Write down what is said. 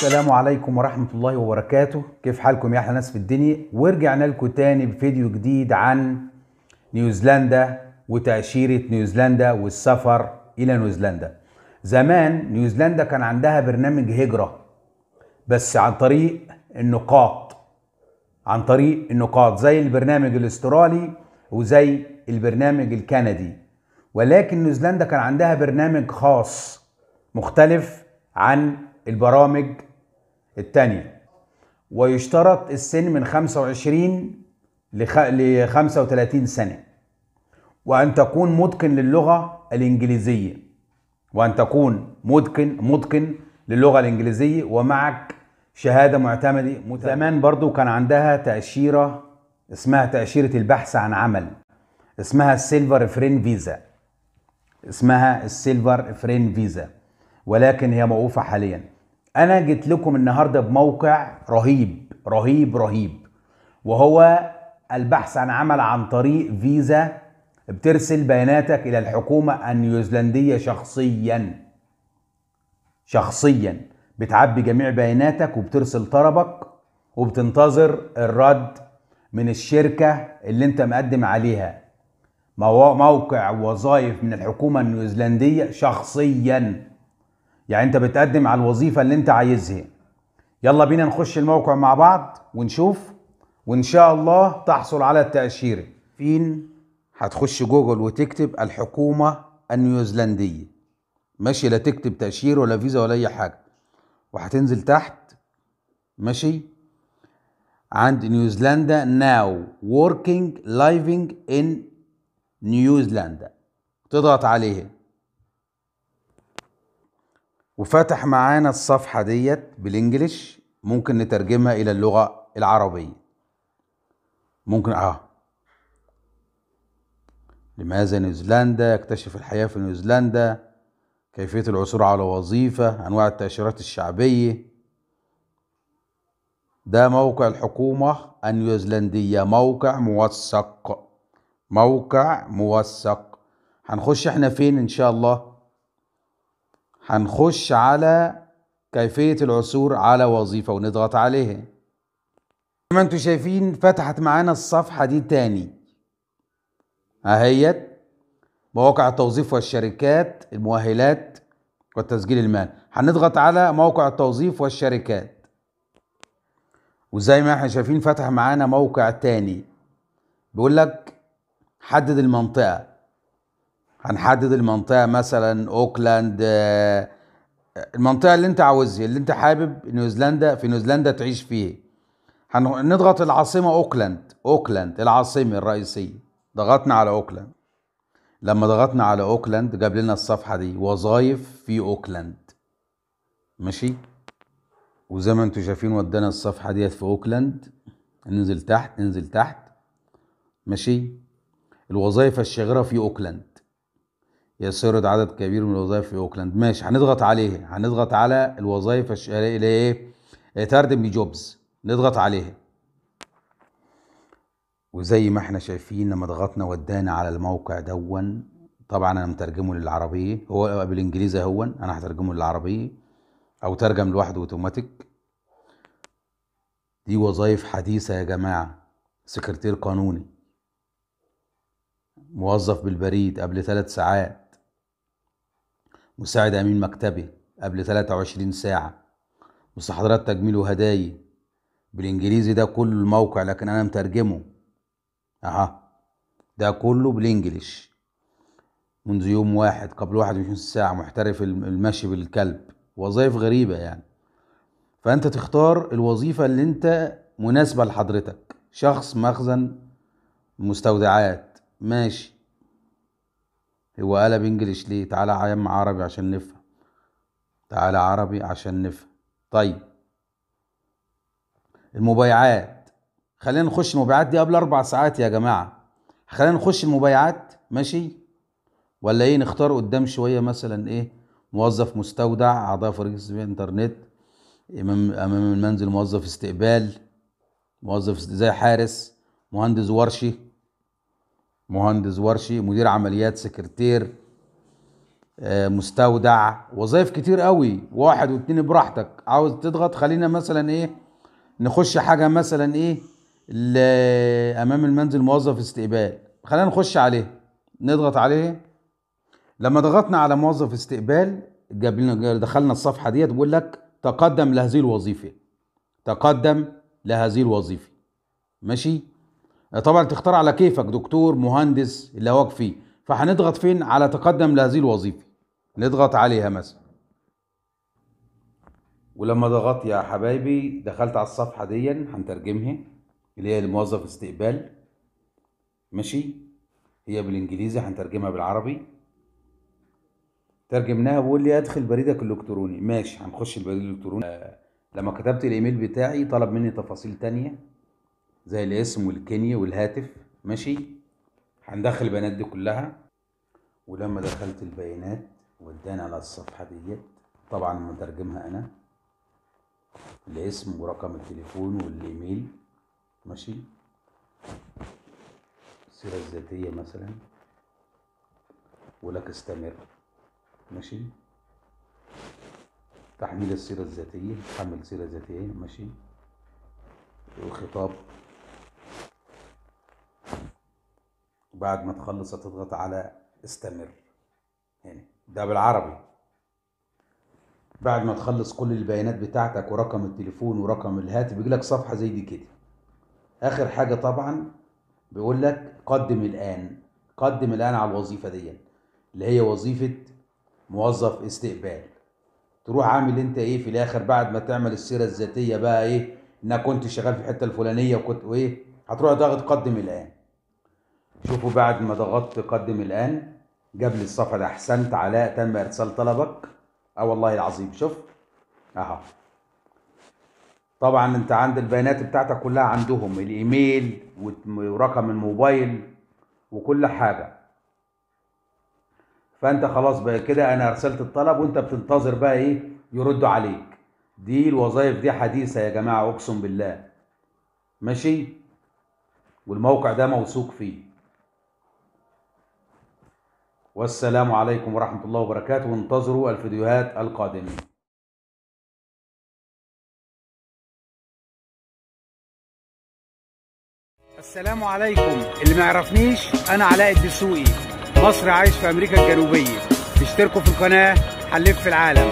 السلام عليكم ورحمة الله وبركاته كيف حالكم يا أحلى ناس في الدنيا ورجعنا لكم تاني بفيديو جديد عن نيوزيلندا وتأشيرة نيوزيلندا والسفر إلى نيوزيلندا زمان نيوزيلندا كان عندها برنامج هجرة بس عن طريق النقاط عن طريق النقاط زي البرنامج الاسترالي وزي البرنامج الكندي ولكن نيوزيلندا كان عندها برنامج خاص مختلف عن البرامج الثانية ويشترط السن من 25 ل 35 سنة وأن تكون متقن للغة الإنجليزية وأن تكون متقن متقن للغة الإنجليزية ومعك شهادة معتمدة زمان برضو كان عندها تأشيرة اسمها تأشيرة البحث عن عمل اسمها السيلفر فرين فيزا اسمها السيلفر فرين فيزا ولكن هي موقوفة حاليا انا جيت لكم النهارده بموقع رهيب رهيب رهيب وهو البحث عن عمل عن طريق فيزا بترسل بياناتك الى الحكومه النيوزيلنديه شخصيا شخصيا بتعبي جميع بياناتك وبترسل طلبك وبتنتظر الرد من الشركه اللي انت مقدم عليها موقع وظائف من الحكومه النيوزيلنديه شخصيا يعني انت بتقدم على الوظيفة اللي انت عايزها يلا بينا نخش الموقع مع بعض ونشوف وان شاء الله تحصل على التأشيرة فين هتخش جوجل وتكتب الحكومة النيوزيلندية ماشي لا تكتب تأشيرة ولا فيزا ولا اي حاجة وهتنزل تحت ماشي عند نيوزيلندا ناو working living in نيوزيلندا تضغط عليه وفتح معانا الصفحة ديت بالانجلش ممكن نترجمها إلى اللغة العربية ممكن آه لماذا نيوزيلندا يكتشف الحياة في نيوزيلندا كيفية العثور على وظيفة أنواع التأشيرات الشعبية ده موقع الحكومة النيوزيلندية موقع موثق موقع موثق هنخش احنا فين إن شاء الله هنخش على كيفية العثور على وظيفة ونضغط عليها زي ما انتوا شايفين فتحت معانا الصفحة دي تاني اهيت مواقع التوظيف والشركات المؤهلات والتسجيل المال هنضغط على موقع التوظيف والشركات وزي ما احنا شايفين فتح معانا موقع تاني بيقول لك حدد المنطقة هنحدد المنطقه مثلا اوكلاند آه، آه، المنطقه اللي انت عاوزها اللي انت حابب نيوزيلندا في نيوزيلندا تعيش فيه هنضغط العاصمه اوكلاند اوكلاند العاصمه الرئيسيه ضغطنا على اوكلاند لما ضغطنا على اوكلاند جاب لنا الصفحه دي وظايف في اوكلاند ماشي وزي ما انتم شايفين ودانا الصفحه ديت في اوكلاند ننزل تحت ننزل تحت ماشي الوظائف الشاغره في اوكلاند يسرد عدد كبير من الوظائف في اوكلاند ماشي هنضغط عليه هنضغط على الوظائف اللي ايه, إيه، تردم جوبز نضغط عليها وزي ما احنا شايفين لما ضغطنا ودانا على الموقع دون طبعا انا مترجمه للعربيه هو بالانجليزي هو انا هترجمه للعربيه او ترجم لوحده اوتوماتيك دي وظائف حديثه يا جماعه سكرتير قانوني موظف بالبريد قبل ثلاث ساعات مساعد أمين مكتبي قبل 23 ساعة حضرات تجميل وهدايا بالإنجليزي ده كل الموقع لكن أنا مترجمه أها ده كله بالإنجليش منذ يوم واحد قبل 21 ساعة محترف المشي بالكلب وظائف غريبة يعني فأنت تختار الوظيفة اللي أنت مناسبة لحضرتك شخص مخزن مستودعات ماشي هو قال بانجلش ليه تعالى يا عم عربي عشان نفهم تعالى عربي عشان نفهم طيب المبيعات خلينا نخش المبيعات دي قبل اربع ساعات يا جماعه خلينا نخش المبيعات ماشي ولا ايه نختار قدام شويه مثلا ايه موظف مستودع اعضاء فريق انترنت امام امام المنزل موظف استقبال موظف زي حارس مهندس ورشي مهندس ورشي مدير عمليات سكرتير آه، مستودع وظائف كتير قوي واحد واتنين براحتك عاوز تضغط خلينا مثلا ايه نخش حاجه مثلا ايه امام المنزل موظف استقبال خلينا نخش عليه نضغط عليه لما ضغطنا على موظف استقبال جاب لنا دخلنا الصفحه ديت بقول لك تقدم لهذه الوظيفه تقدم لهذه الوظيفه ماشي طبعا تختار على كيفك دكتور مهندس اللي هواك فيه فهنضغط فين على تقدم لهذه الوظيفه نضغط عليها مثلا ولما ضغطت يا حبايبي دخلت على الصفحه دي هنترجمها اللي هي الموظف استقبال ماشي هي بالانجليزي هنترجمها بالعربي ترجمناها بيقول لي ادخل بريدك الالكتروني ماشي هنخش البريد الالكتروني آه، لما كتبت الايميل بتاعي طلب مني تفاصيل تانية زي الاسم والكنية والهاتف ماشي هندخل البيانات دي كلها ولما دخلت البيانات وداني على الصفحة ديت طبعا مترجمها انا الاسم ورقم التليفون والايميل ماشي السيرة الذاتية مثلا ولك استمر ماشي تحميل السيرة الذاتية تحمل سيرة ذاتية ماشي وخطاب بعد ما تخلص هتضغط على استمر هنا يعني ده بالعربي بعد ما تخلص كل البيانات بتاعتك ورقم التليفون ورقم الهاتف بيجي لك صفحه زي دي كده اخر حاجه طبعا بيقول لك قدم الان قدم الان على الوظيفه دي اللي هي وظيفه موظف استقبال تروح عامل انت ايه في الاخر بعد ما تعمل السيره الذاتيه بقى ايه انك كنت شغال في الحته الفلانيه وكنت وايه هتروح ضاغط قدم الان شوفوا بعد ما ضغطت قدم الآن جاب لي الصفحة ده أحسنت علاء تم إرسال طلبك أه والله العظيم شوف أهو طبعا أنت عند البيانات بتاعتك كلها عندهم الإيميل ورقم الموبايل وكل حاجة فأنت خلاص بقى كده أنا أرسلت الطلب وأنت بتنتظر بقى إيه يردوا عليك دي الوظائف دي حديثة يا جماعة أقسم بالله ماشي والموقع ده موثوق فيه والسلام عليكم ورحمة الله وبركاته وانتظروا الفيديوهات القادمة السلام عليكم اللي ما يعرفنيش انا علاء الدسوقي مصري عايش في امريكا الجنوبيه اشتركوا في القناه هنلف العالم